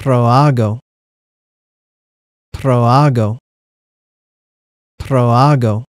Proago. Proago. Proago.